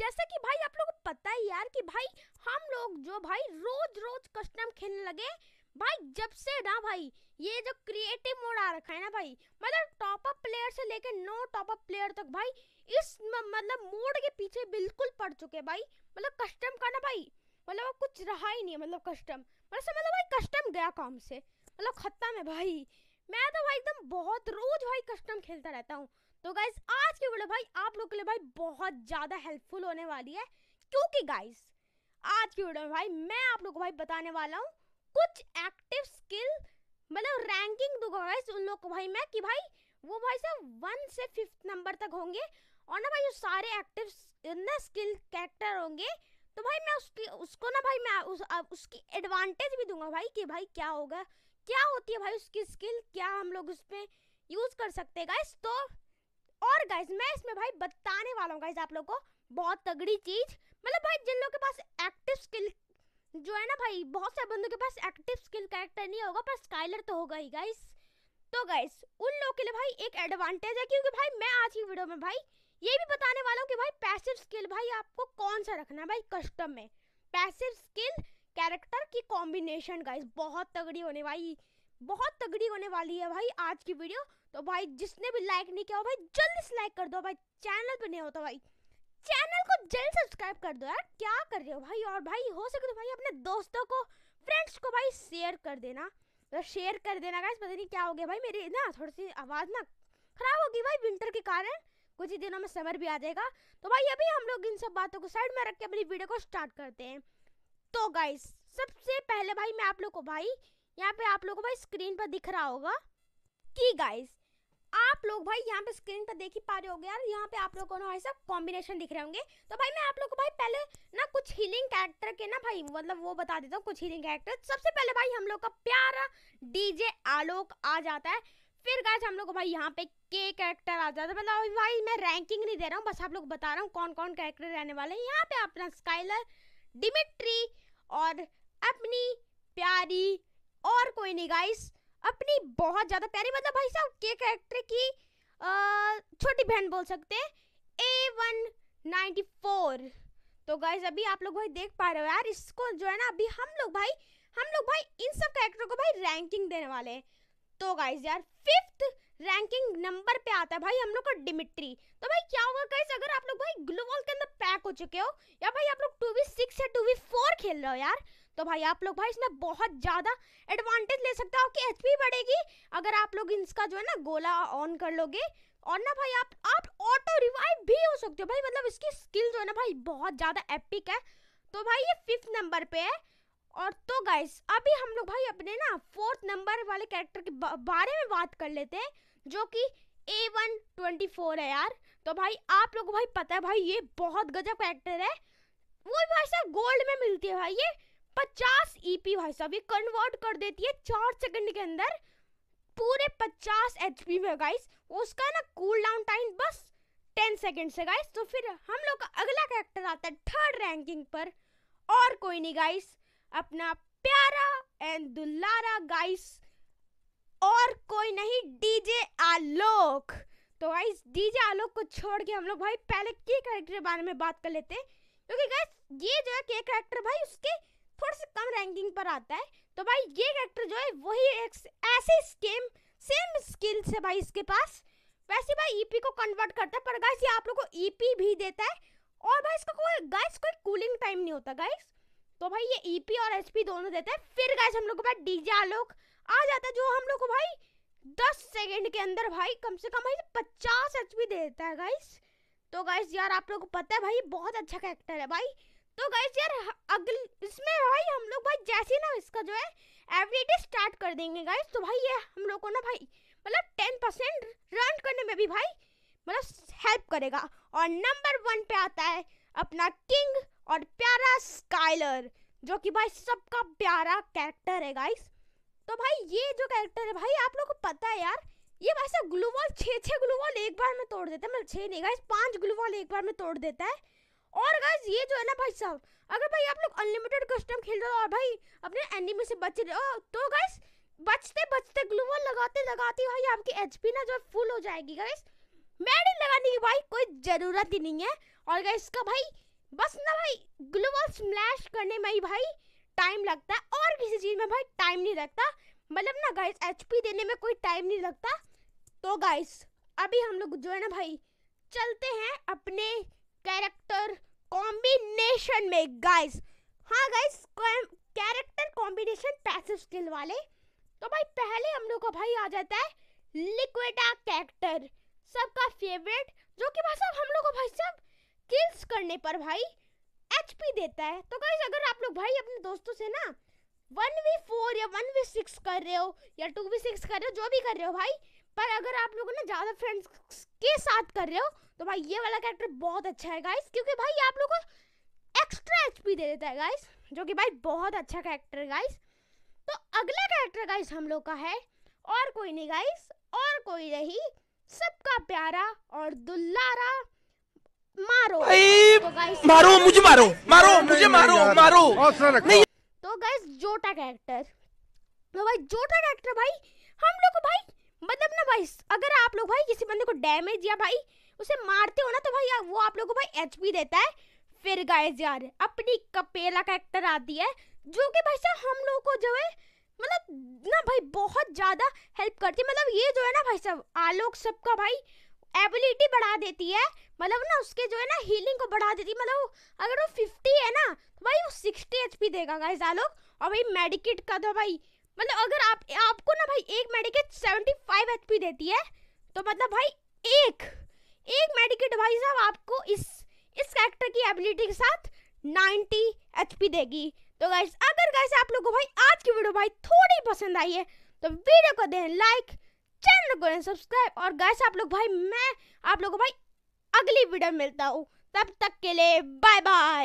जैसा कि भाई आप लोगों को पता है यार कि भाई हम लोग जो भाई रोज रोज कस्टम खेलने लगे भाई जब से ना भाई ये जो क्रिएटिव मोड आ रखा है ना भाई मतलब टॉप अप प्लेयर से लेकर नो टॉप अप प्लेयर तक भाई इस मतलब मोड के पीछे बिल्कुल पड़ चुके भाई मतलब कस्टम का ना भाई मतलब कुछ रहा ही नहीं है मतलब कस्टम मतलब मतलब भाई कस्टम गया काम से मतलब खत्म है भाई मैं तो भाई एकदम बहुत रोज भाई कस्टम खेलता रहता हूँ तो गाइज आज की वीडियो भाई आप लोग के लिए भाई बहुत ज़्यादा हेल्पफुल होने वाली है क्योंकि गाइज आज की वीडियो में भाई मैं आप लोग को भाई बताने वाला हूँ कुछ एक्टिव स्किल मतलब रैंकिंग दूंगा गाइज उन लोग को भाई मैं कि भाई वो भाई साहब वन से फिफ्थ नंबर तक होंगे और ना भाई जो सारे एक्टिव ना स्किल कैरेक्टर होंगे तो भाई मैं उसकी उसको ना भाई मैं उस, उसकी एडवांटेज भी दूंगा भाई कि भाई क्या होगा क्या होती है भाई उसकी स्किल क्या हम लोग उस पर यूज़ कर सकते हैं गाइस तो और गाइज मैं इसमें भाई बताने वाला हूँ गाइज आप लोग को बहुत तगड़ी चीज मतलब भाई जिन लोगों के पास एक्टिव स्किल जो है ना भाई बहुत सारे बंदों के पास एक्टिव स्किल कैरेक्टर नहीं होगा पर स्काइलर तो होगा ही गाइस तो गाइस उन लोगों के लिए भाई एक एडवांटेज है क्योंकि भाई मैं आज की वीडियो में भाई ये भी बताने वाला हूँ कि भाई पैसिव स्किल भाई आपको कौन सा रखना है भाई कस्टम में पैसिव स्किल कैरेक्टर की कॉम्बिनेशन गाइस बहुत तगड़ी होने वाली बहुत तगड़ी होने वाली है भाई आज की वीडियो तो भाई जिसने भी लाइक नहीं किया हो भाई जल्दी से लाइक कर दो भाई चैनल पे नहीं होता भाई चैनल को जल्दी सब्सक्राइब कर दो यार क्या कर रहे हो भाई और भाई हो सके तो भाई अपने दोस्तों को फ्रेंड्स को भाई शेयर कर देना तो शेयर कर देना गाइस पता नहीं क्या हो गया भाई मेरी ना थोड़ी सी आवाज़ ना ख़राब होगी भाई विंटर के कारण कुछ ही दिनों में समर भी आ जाएगा तो भाई अभी हम लोग इन सब बातों को साइड में रख के अपनी वीडियो को स्टार्ट करते हैं तो गाइस सबसे पहले भाई मैं आप लोग को भाई यहाँ पे आप लोग को भाई स्क्रीन पर दिख रहा होगा कि गाइस आप लोग भाई यहाँ पे स्क्रीन पर देख ही पा रहे हो यार यहाँ पे आप लोगों को ना ऐसा कॉम्बिनेशन दिख रहे होंगे तो भाई मैं आप लोग को भाई पहले ना कुछ हीलिंग कैरेक्टर के ना भाई मतलब वो बता देता हूँ कुछ हीलिंग कैरेक्टर सबसे पहले भाई हम लोग का प्यारा डीजे आलोक आ जाता है फिर गाइस हम लोग को भाई यहाँ पे के कैरेक्टर आ जाता है मतलब भाई मैं रैंकिंग नहीं दे रहा हूँ बस आप लोग बता रहा हूँ कौन कौन कैरेक्टर रहने वाले हैं यहाँ पे अपना स्काइलर डिमिट्री और अपनी प्यारी और कोई नहीं गाइस अपनी बहुत ज़्यादा प्यारी मतलब भाई साहब के कैरेक्टर की छोटी बहन बोल सकते हैं ए वन नाइनटी फोर तो गाइज अभी आप लोग भाई देख पा रहे हो यार इसको जो है ना अभी हम लोग भाई हम लोग भाई इन सब कैरेक्टर को भाई रैंकिंग देने वाले हैं तो गाइज यार फिफ्थ रैंकिंग नंबर पे आता है भाई हम लोग का डिमिट्री तो भाई क्या होगा गाइज अगर आप लोग भाई ग्लू वॉल के अंदर पैक हो चुके हो या भाई आप लोग टू वी सिक्स या टू वी फोर खेल रहे हो यार तो भाई आप लोग भाई इसमें बहुत ज़्यादा एडवांटेज ले सकते हो कि एच बढ़ेगी अगर आप लोग इसका जो है ना गोला ऑन कर लोगे और ना भाई आप आप ऑटो रिवाइव भी हो सकते हो भाई मतलब इसकी स्किल जो है ना भाई बहुत ज़्यादा एपिक है तो भाई ये फिफ्थ नंबर पे है और तो गाइस अभी हम लोग भाई अपने ना फोर्थ नंबर वाले कैरेक्टर के बारे में बात कर लेते हैं जो कि ए वन ट्वेंटी फोर है यार तो भाई आप लोग भाई पता है भाई ये बहुत गजब कैरेक्टर है वो भाई साहब गोल्ड में मिलती है भाई ये पचास ईपी e भाई साहब ये कन्वर्ट कर देती है चार सेकंड के अंदर पूरे पचास एच पी में गाइस उसका ना कूल डाउन टाइम बस टेन सेकेंड से गाइस तो फिर हम लोग का अगला कैरेक्टर आता है थर्ड रैंकिंग पर और कोई नहीं गाइस अपना प्यारा एंड दुलारा गाइस और कोई नहीं डीजे आलोक तो गाइस डीजे आलोक को छोड़ के हम लोग भाई पहले के कैरेक्टर के बारे में बात कर लेते हैं क्योंकि गाइस ये जो है के कैरेक्टर भाई उसके थोड़ी सी कम रैंकिंग पर आता है तो भाई ये कैरेक्टर जो है वही एक ऐसे स्केम सेम स्किल से भाई इसके पास वैसे भाई ईपी e को कन्वर्ट करता है पर गाइस ये आप लोगों को ईपी e भी देता है और भाई इसका कोई गाइस कोई कूलिंग टाइम नहीं होता गाइस तो भाई ये ईपी e और एचपी दोनों देता है फिर गाइस हम लोग को भाई डीजे आलोक आ जाता है जो हम लोग को भाई 10 सेकंड के अंदर भाई कम से कम भाई 50 एचपी देता है गाइस तो गाइस यार आप लोगों को पता है भाई बहुत अच्छा कैरेक्टर है भाई तो गाइस यार अगल इसमें भाई हम लोग भाई जैसे ना इसका जो है एवरीडे स्टार्ट कर देंगे गाइस तो भाई ये हम लोग को ना भाई मतलब टेन परसेंट रन करने में भी भाई मतलब हेल्प करेगा और नंबर वन पे आता है अपना किंग और प्यारा स्काइलर जो कि भाई सबका प्यारा कैरेक्टर है गाइस तो भाई ये जो कैरेक्टर है भाई आप लोग को पता है यार ये भाई सब ग्लूवॉल छः छः ग्लूवॉल एक बार में तोड़ देता है मतलब छः नहीं गाइस पाँच ग्लूवॉल एक बार में तोड़ देता है और गाइस ये जो है ना भाई साहब अगर भाई आप लोग अनलिमिटेड कस्टम खेल रहे हो और भाई अपने एनिमी से बच रहे हो तो गाइस बचते बचते वॉल लगाते लगाते भाई आपकी एचपी ना जो फुल हो जाएगी गाइस नहीं लगाने की भाई कोई ज़रूरत ही नहीं है और गाइस का भाई बस ना भाई वॉल स्मैश करने में ही भाई टाइम लगता है और किसी चीज़ में भाई टाइम नहीं लगता मतलब ना गाइस एचपी देने में कोई टाइम नहीं लगता तो गाइस अभी हम लोग जो है ना भाई चलते हैं अपने कैरेक्टर कॉम्बिनेशन में गाइस हाँ guys character combination passive skill वाले तो भाई पहले हम लोग को भाई आ जाता है लिक्विडा कैरेक्टर सबका फेवरेट जो कि भाई साहब हम लोग को भाई साहब किल्स करने पर भाई एचपी देता है तो गाइस अगर आप लोग भाई अपने दोस्तों से ना वन वी फोर या वन वी सिक्स कर रहे हो या टू वी सिक्स कर रहे हो जो भी कर रहे हो भाई पर अगर आप लोग ना ज़्यादा फ्रेंड्स के साथ कर रहे हो तो भाई ये वाला कैरेक्टर बहुत अच्छा है गाइस क्योंकि भाई आप लोग को एक्स्ट्रा एचपी दे देता है गाइस जो कि भाई बहुत अच्छा कैरेक्टर है गाइस तो अगला कैरेक्टर गाइस हम लोग का है और कोई नहीं गाइस और कोई नहीं सबका प्यारा और दुल्लारा मारो तो मारो मुझे मारो मारो मुझे मारो मारो तो गाइस जोटा कैरेक्टर तो भाई जोटा कैरेक्टर भाई हम लोग को भाई मतलब ना भाई अगर आप लोग भाई किसी बंदे को डैमेज या भाई उसे मारते हो ना तो भाई वो आप लोगों को भाई एच देता है फिर गाइज यार अपनी कपेला कैरेक्टर आती है जो कि भाई साहब हम लोगों को जो है मतलब ना भाई बहुत ज़्यादा हेल्प करती है मतलब ये जो है ना भाई साहब आलोक सबका भाई एबिलिटी बढ़ा देती है मतलब ना उसके जो है ना हीलिंग को बढ़ा देती है मतलब अगर वो फिफ्टी है ना तो भाई वो सिक्सटी एच पी देगा गाइज आलोक और भाई मेडिकेट का तो भाई मतलब अगर आप आपको ना भाई एक medkit seventy five H P देती है तो मतलब भाई एक एक मेडिकेट भाई साहब आपको इस इस कैरेक्टर की एबिलिटी के साथ 90 एचपी देगी तो गाइस अगर गाइस आप लोगों को भाई आज की वीडियो भाई थोड़ी पसंद आई है तो वीडियो को दें लाइक चैनल को दें सब्सक्राइब और गाइस आप लोग भाई मैं आप लोगों को भाई अगली वीडियो मिलता हूँ तब तक के लिए बाय बाय